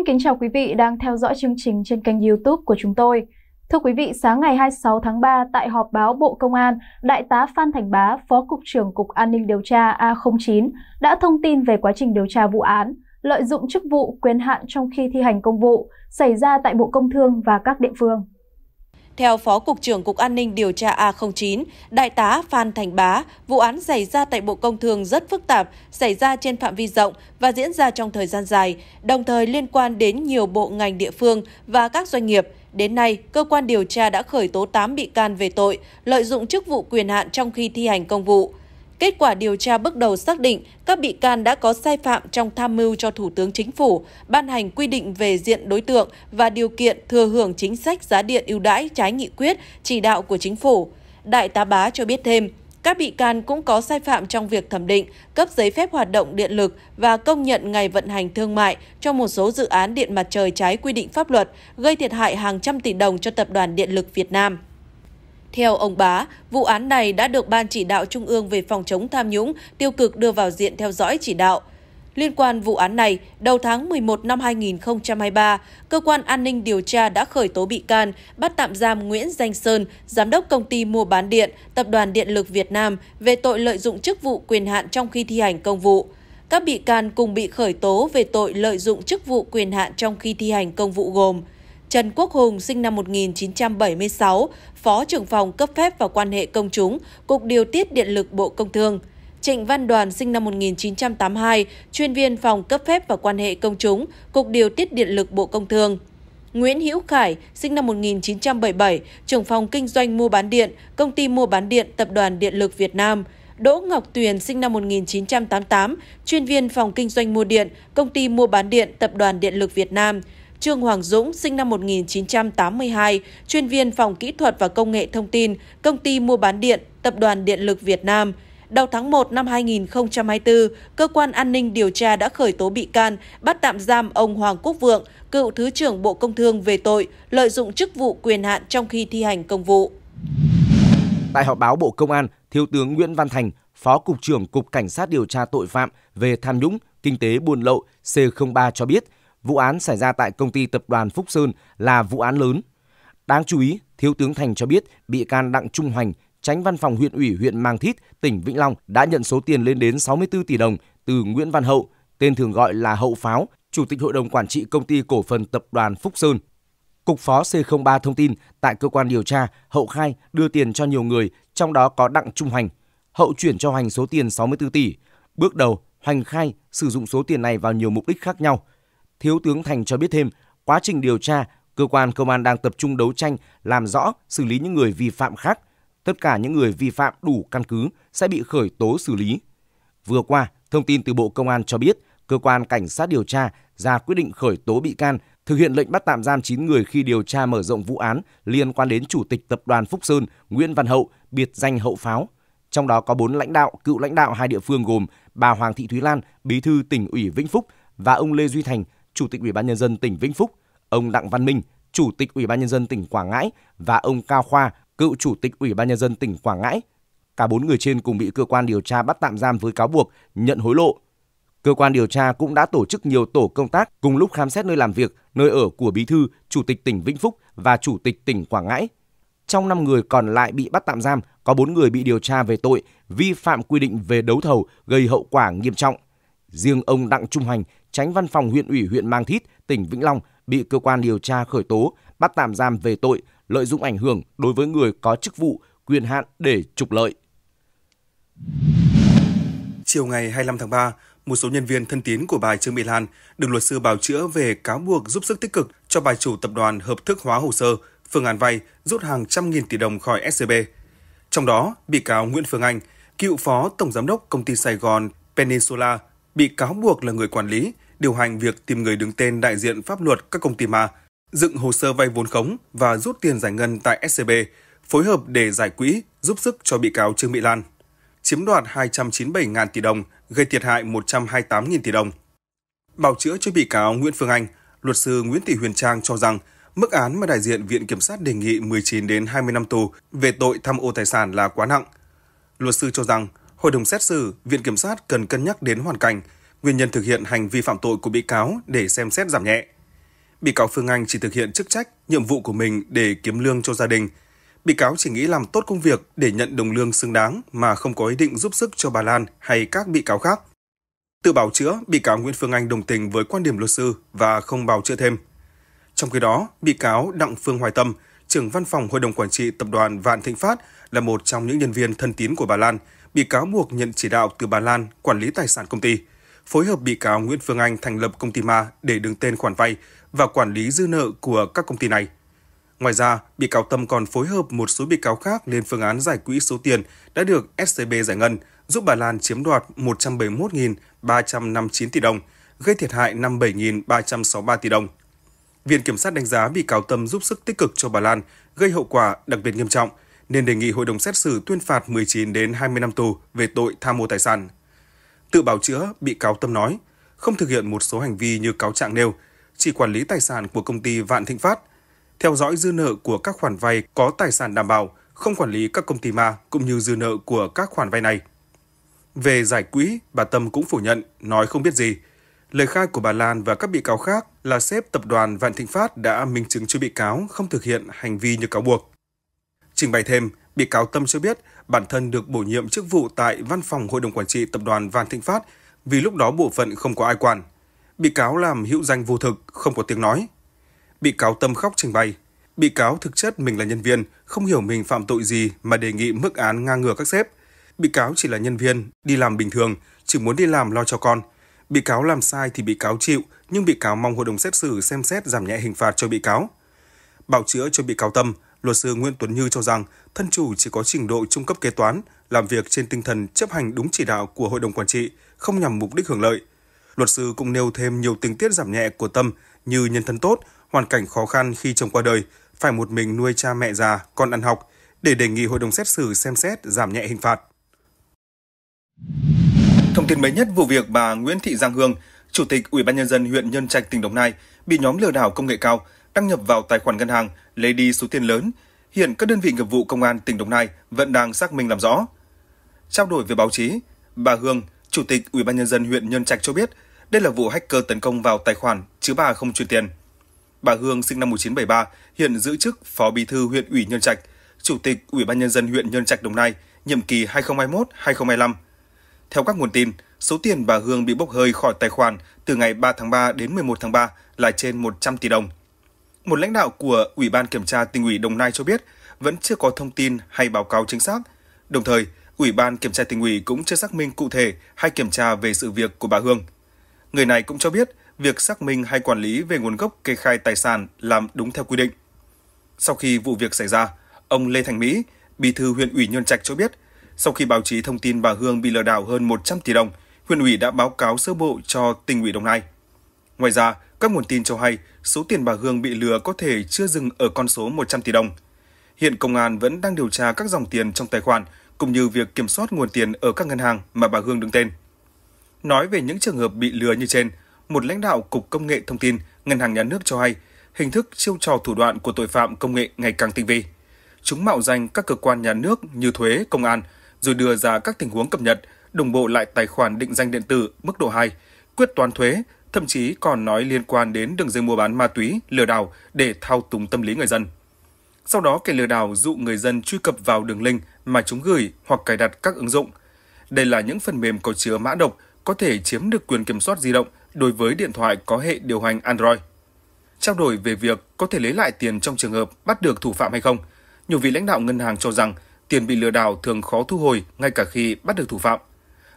Xin kính chào quý vị đang theo dõi chương trình trên kênh YouTube của chúng tôi. Thưa quý vị, sáng ngày 26 tháng 3 tại họp báo Bộ Công an, Đại tá Phan Thành Bá, Phó Cục trưởng Cục An ninh điều tra A09 đã thông tin về quá trình điều tra vụ án lợi dụng chức vụ quyền hạn trong khi thi hành công vụ xảy ra tại Bộ Công Thương và các địa phương. Theo Phó Cục trưởng Cục An ninh điều tra A09, Đại tá Phan Thành Bá, vụ án xảy ra tại Bộ Công Thương rất phức tạp, xảy ra trên phạm vi rộng và diễn ra trong thời gian dài, đồng thời liên quan đến nhiều bộ ngành địa phương và các doanh nghiệp. Đến nay, cơ quan điều tra đã khởi tố 8 bị can về tội lợi dụng chức vụ quyền hạn trong khi thi hành công vụ. Kết quả điều tra bước đầu xác định các bị can đã có sai phạm trong tham mưu cho Thủ tướng Chính phủ ban hành quy định về diện đối tượng và điều kiện thừa hưởng chính sách giá điện ưu đãi trái nghị quyết chỉ đạo của Chính phủ. Đại tá Bá cho biết thêm, các bị can cũng có sai phạm trong việc thẩm định, cấp giấy phép hoạt động điện lực và công nhận ngày vận hành thương mại cho một số dự án điện mặt trời trái quy định pháp luật, gây thiệt hại hàng trăm tỷ đồng cho Tập đoàn Điện lực Việt Nam. Theo ông Bá, vụ án này đã được Ban chỉ đạo Trung ương về phòng chống tham nhũng tiêu cực đưa vào diện theo dõi chỉ đạo. Liên quan vụ án này, đầu tháng 11 năm 2023, cơ quan an ninh điều tra đã khởi tố bị can, bắt tạm giam Nguyễn Danh Sơn, giám đốc công ty mua bán điện, tập đoàn Điện lực Việt Nam về tội lợi dụng chức vụ quyền hạn trong khi thi hành công vụ. Các bị can cùng bị khởi tố về tội lợi dụng chức vụ quyền hạn trong khi thi hành công vụ gồm Trần Quốc Hùng sinh năm 1976, Phó trưởng phòng cấp phép và quan hệ công chúng, Cục Điều tiết Điện lực Bộ Công Thương. Trịnh Văn Đoàn sinh năm 1982, chuyên viên phòng cấp phép và quan hệ công chúng, Cục Điều tiết Điện lực Bộ Công Thương. Nguyễn Hữu Khải, sinh năm 1977, trưởng phòng kinh doanh mua bán điện, công ty mua bán điện Tập đoàn Điện lực Việt Nam. Đỗ Ngọc Tuyền, sinh năm 1988, chuyên viên phòng kinh doanh mua điện, công ty mua bán điện Tập đoàn Điện lực Việt Nam. Trương Hoàng Dũng, sinh năm 1982, chuyên viên phòng kỹ thuật và công nghệ thông tin, công ty mua bán điện, Tập đoàn Điện lực Việt Nam. Đầu tháng 1 năm 2024, cơ quan an ninh điều tra đã khởi tố bị can, bắt tạm giam ông Hoàng Quốc Vượng, cựu Thứ trưởng Bộ Công Thương về tội lợi dụng chức vụ quyền hạn trong khi thi hành công vụ. Tại họp báo Bộ Công an, Thiếu tướng Nguyễn Văn Thành, Phó Cục trưởng Cục Cảnh sát điều tra tội phạm về tham nhũng, kinh tế buôn lậu C03 cho biết – vụ án xảy ra tại công ty tập đoàn Phúc Sơn là vụ án lớn. Đáng chú ý, Thiếu tướng Thành cho biết bị can Đặng Trung Hoành, tránh văn phòng huyện ủy huyện Mang Thít, tỉnh Vĩnh Long đã nhận số tiền lên đến 64 tỷ đồng từ Nguyễn Văn Hậu, tên thường gọi là Hậu Pháo, Chủ tịch Hội đồng Quản trị Công ty Cổ phần Tập đoàn Phúc Sơn. Cục Phó C03 thông tin tại cơ quan điều tra, Hậu khai đưa tiền cho nhiều người, trong đó có Đặng Trung Hoành. Hậu chuyển cho Hoành số tiền 64 tỷ. Bước đầu, Hoành khai sử dụng số tiền này vào nhiều mục đích khác nhau – Thiếu tướng Thành cho biết thêm, quá trình điều tra, cơ quan công an đang tập trung đấu tranh, làm rõ, xử lý những người vi phạm khác. Tất cả những người vi phạm đủ căn cứ sẽ bị khởi tố xử lý. Vừa qua, thông tin từ Bộ Công an cho biết, cơ quan cảnh sát điều tra ra quyết định khởi tố bị can, thực hiện lệnh bắt tạm giam 9 người khi điều tra mở rộng vụ án liên quan đến chủ tịch tập đoàn Phúc Sơn Nguyễn Văn Hậu, biệt danh Hậu Pháo. Trong đó có 4 lãnh đạo, cựu lãnh đạo hai địa phương gồm bà Hoàng Thị Thúy Lan, bí thư tỉnh ủy Vĩnh Phúc và ông Lê Duy Thành, Chủ tịch Ủy ban nhân dân tỉnh Vĩnh Phúc, ông Đặng Văn Minh, Chủ tịch Ủy ban nhân dân tỉnh Quảng Ngãi và ông Cao Khoa, cựu Chủ tịch Ủy ban nhân dân tỉnh Quảng Ngãi. Cả bốn người trên cùng bị cơ quan điều tra bắt tạm giam với cáo buộc nhận hối lộ. Cơ quan điều tra cũng đã tổ chức nhiều tổ công tác cùng lúc khám xét nơi làm việc, nơi ở của Bí thư, Chủ tịch tỉnh Vĩnh Phúc và Chủ tịch tỉnh Quảng Ngãi. Trong 5 người còn lại bị bắt tạm giam, có 4 người bị điều tra về tội vi phạm quy định về đấu thầu gây hậu quả nghiêm trọng. Riêng ông Đặng Trung Hành tránh văn phòng huyện ủy huyện Mang Thít, tỉnh Vĩnh Long bị cơ quan điều tra khởi tố, bắt tạm giam về tội lợi dụng ảnh hưởng đối với người có chức vụ, quyền hạn để trục lợi. Chiều ngày 25 tháng 3, một số nhân viên thân tín của bà Trương Mỹ Lan được luật sư bào chữa về cáo buộc giúp sức tích cực cho bà chủ tập đoàn hợp thức hóa hồ sơ, phương án vay rút hàng trăm nghìn tỷ đồng khỏi SCB. Trong đó, bị cáo Nguyễn Phương Anh, cựu phó tổng giám đốc công ty Sài Gòn Peninsula bị cáo buộc là người quản lý, điều hành việc tìm người đứng tên đại diện pháp luật các công ty ma, dựng hồ sơ vay vốn khống và rút tiền giải ngân tại SCB, phối hợp để giải quỹ giúp sức cho bị cáo Trương Mỹ Lan, chiếm đoạt 297.000 tỷ đồng, gây thiệt hại 128.000 tỷ đồng. Bảo chữa cho bị cáo Nguyễn Phương Anh, luật sư Nguyễn Thị Huyền Trang cho rằng mức án mà đại diện Viện Kiểm sát đề nghị 19 đến 20 năm tù về tội tham ô tài sản là quá nặng. Luật sư cho rằng Hội đồng xét xử, Viện Kiểm sát cần cân nhắc đến hoàn cảnh, nguyên nhân thực hiện hành vi phạm tội của bị cáo để xem xét giảm nhẹ. Bị cáo Phương Anh chỉ thực hiện chức trách, nhiệm vụ của mình để kiếm lương cho gia đình. Bị cáo chỉ nghĩ làm tốt công việc để nhận đồng lương xứng đáng mà không có ý định giúp sức cho bà Lan hay các bị cáo khác. Tự bào chữa, bị cáo Nguyễn Phương Anh đồng tình với quan điểm luật sư và không bào chữa thêm. Trong khi đó, bị cáo Đặng Phương Hoài Tâm, trưởng văn phòng Hội đồng Quản trị Tập đoàn Vạn Thịnh Phát là một trong những nhân viên thân tín của bà Lan – bị cáo buộc nhận chỉ đạo từ bà Lan quản lý tài sản công ty, phối hợp bị cáo Nguyễn Phương Anh thành lập công ty ma để đứng tên khoản vay và quản lý dư nợ của các công ty này. Ngoài ra, bị cáo Tâm còn phối hợp một số bị cáo khác lên phương án giải quỹ số tiền đã được SCB giải ngân, giúp bà Lan chiếm đoạt 171.359 tỷ đồng, gây thiệt hại 57.363 tỷ đồng. Viện Kiểm sát đánh giá bị cáo Tâm giúp sức tích cực cho bà Lan, gây hậu quả đặc biệt nghiêm trọng – nên đề nghị hội đồng xét xử tuyên phạt 19 đến 20 năm tù về tội tham mô tài sản. Tự bào chữa, bị cáo Tâm nói, không thực hiện một số hành vi như cáo trạng nêu, chỉ quản lý tài sản của công ty Vạn Thịnh Phát, theo dõi dư nợ của các khoản vay có tài sản đảm bảo, không quản lý các công ty ma cũng như dư nợ của các khoản vay này. Về giải quỹ, bà Tâm cũng phủ nhận, nói không biết gì. Lời khai của bà Lan và các bị cáo khác là sếp tập đoàn Vạn Thịnh Phát đã minh chứng cho bị cáo không thực hiện hành vi như cáo buộc. Trình bày thêm, bị cáo Tâm cho biết bản thân được bổ nhiệm chức vụ tại văn phòng hội đồng quản trị tập đoàn Vạn Thịnh Phát vì lúc đó bộ phận không có ai quản. Bị cáo làm hữu danh vô thực, không có tiếng nói. Bị cáo Tâm khóc trình bày, bị cáo thực chất mình là nhân viên, không hiểu mình phạm tội gì mà đề nghị mức án ngang ngửa các sếp. Bị cáo chỉ là nhân viên, đi làm bình thường, chỉ muốn đi làm lo cho con. Bị cáo làm sai thì bị cáo chịu, nhưng bị cáo mong hội đồng xét xử xem xét giảm nhẹ hình phạt cho bị cáo. Bảo chữa cho bị cáo Tâm, luật sư Nguyễn Tuấn Như cho rằng thân chủ chỉ có trình độ trung cấp kế toán, làm việc trên tinh thần chấp hành đúng chỉ đạo của hội đồng quản trị, không nhằm mục đích hưởng lợi. Luật sư cũng nêu thêm nhiều tình tiết giảm nhẹ của Tâm như nhân thân tốt, hoàn cảnh khó khăn khi chồng qua đời, phải một mình nuôi cha mẹ già, con ăn học để đề nghị hội đồng xét xử xem xét giảm nhẹ hình phạt. Thông tin mới nhất vụ việc bà Nguyễn Thị Giang Hương, Chủ tịch Ủy ban nhân dân huyện Nhân Trạch tỉnh Đồng Nai bị nhóm lừa đảo công nghệ cao đăng nhập vào tài khoản ngân hàng, lấy đi số tiền lớn. Hiện các đơn vị nghiệp vụ công an tỉnh Đồng Nai vẫn đang xác minh làm rõ. Trao đổi với báo chí, bà Hương, Chủ tịch Ủy ban nhân dân huyện Nhân Trạch cho biết, đây là vụ hacker tấn công vào tài khoản chứ bà không chuyển tiền. Bà Hương sinh năm 1973, hiện giữ chức Phó Bí thư huyện ủy Nhân Trạch, Chủ tịch Ủy ban nhân dân huyện Nhân Trạch Đồng Nai, nhiệm kỳ 2021-2025. Theo các nguồn tin, số tiền bà Hương bị bốc hơi khỏi tài khoản từ ngày 3 tháng 3 đến 11 tháng 3 là trên 100 tỷ đồng. Một lãnh đạo của Ủy ban Kiểm tra tỉnh ủy Đồng Nai cho biết vẫn chưa có thông tin hay báo cáo chính xác. Đồng thời, Ủy ban Kiểm tra tỉnh ủy cũng chưa xác minh cụ thể hay kiểm tra về sự việc của bà Hương. Người này cũng cho biết việc xác minh hay quản lý về nguồn gốc kê khai tài sản làm đúng theo quy định. Sau khi vụ việc xảy ra, ông Lê Thành Mỹ, Bí thư huyện ủy Nhân Trạch cho biết, sau khi báo chí thông tin bà Hương bị lừa đảo hơn 100 tỷ đồng, huyện ủy đã báo cáo sơ bộ cho tỉnh ủy Đồng Nai. Ngoài ra, các nguồn tin cho hay số tiền bà Hương bị lừa có thể chưa dừng ở con số 100 tỷ đồng. Hiện công an vẫn đang điều tra các dòng tiền trong tài khoản cũng như việc kiểm soát nguồn tiền ở các ngân hàng mà bà Hương đứng tên. Nói về những trường hợp bị lừa như trên, một lãnh đạo Cục Công nghệ Thông tin, Ngân hàng Nhà nước cho hay, hình thức chiêu trò thủ đoạn của tội phạm công nghệ ngày càng tinh vi. Chúng mạo danh các cơ quan nhà nước như thuế, công an, rồi đưa ra các tình huống cập nhật, đồng bộ lại tài khoản định danh điện tử mức độ 2, quyết toán thuế, thậm chí còn nói liên quan đến đường dây mua bán ma túy, lừa đảo để thao túng tâm lý người dân. Sau đó kẻ lừa đảo dụ người dân truy cập vào đường link mà chúng gửi hoặc cài đặt các ứng dụng. Đây là những phần mềm có chứa mã độc có thể chiếm được quyền kiểm soát di động đối với điện thoại có hệ điều hành Android. Trao đổi về việc có thể lấy lại tiền trong trường hợp bắt được thủ phạm hay không, nhiều vị lãnh đạo ngân hàng cho rằng tiền bị lừa đảo thường khó thu hồi ngay cả khi bắt được thủ phạm.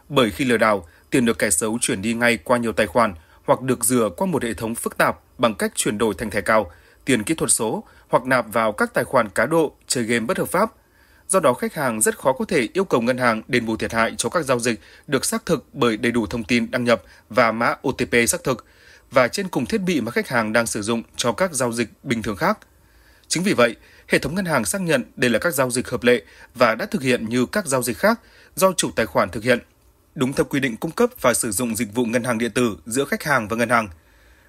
Bởi khi lừa đảo, tiền được kẻ xấu chuyển đi ngay qua nhiều tài khoản hoặc được rửa qua một hệ thống phức tạp bằng cách chuyển đổi thành thẻ cào, tiền kỹ thuật số hoặc nạp vào các tài khoản cá độ chơi game bất hợp pháp. Do đó khách hàng rất khó có thể yêu cầu ngân hàng đền bù thiệt hại cho các giao dịch được xác thực bởi đầy đủ thông tin đăng nhập và mã OTP xác thực và trên cùng thiết bị mà khách hàng đang sử dụng cho các giao dịch bình thường khác. Chính vì vậy, hệ thống ngân hàng xác nhận đây là các giao dịch hợp lệ và đã thực hiện như các giao dịch khác do chủ tài khoản thực hiện – đúng theo quy định cung cấp và sử dụng dịch vụ ngân hàng điện tử giữa khách hàng và ngân hàng.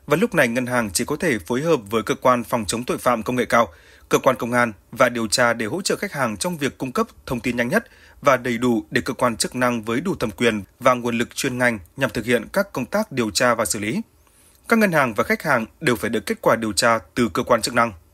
Và lúc này ngân hàng chỉ có thể phối hợp với cơ quan phòng chống tội phạm công nghệ cao, cơ quan công an và điều tra để hỗ trợ khách hàng trong việc cung cấp thông tin nhanh nhất và đầy đủ để cơ quan chức năng với đủ thẩm quyền và nguồn lực chuyên ngành nhằm thực hiện các công tác điều tra và xử lý. Các ngân hàng và khách hàng đều phải được kết quả điều tra từ cơ quan chức năng.